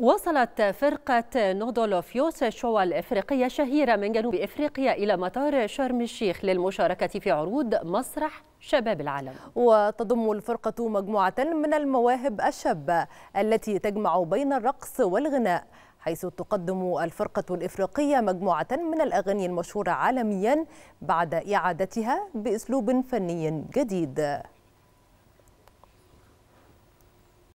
وصلت فرقة نودولوفيوس الشعوى الإفريقية الشهيرة من جنوب إفريقيا إلى مطار شرم الشيخ للمشاركة في عروض مسرح شباب العالم وتضم الفرقة مجموعة من المواهب الشابة التي تجمع بين الرقص والغناء حيث تقدم الفرقة الإفريقية مجموعة من الأغاني المشهورة عالميا بعد إعادتها بأسلوب فني جديد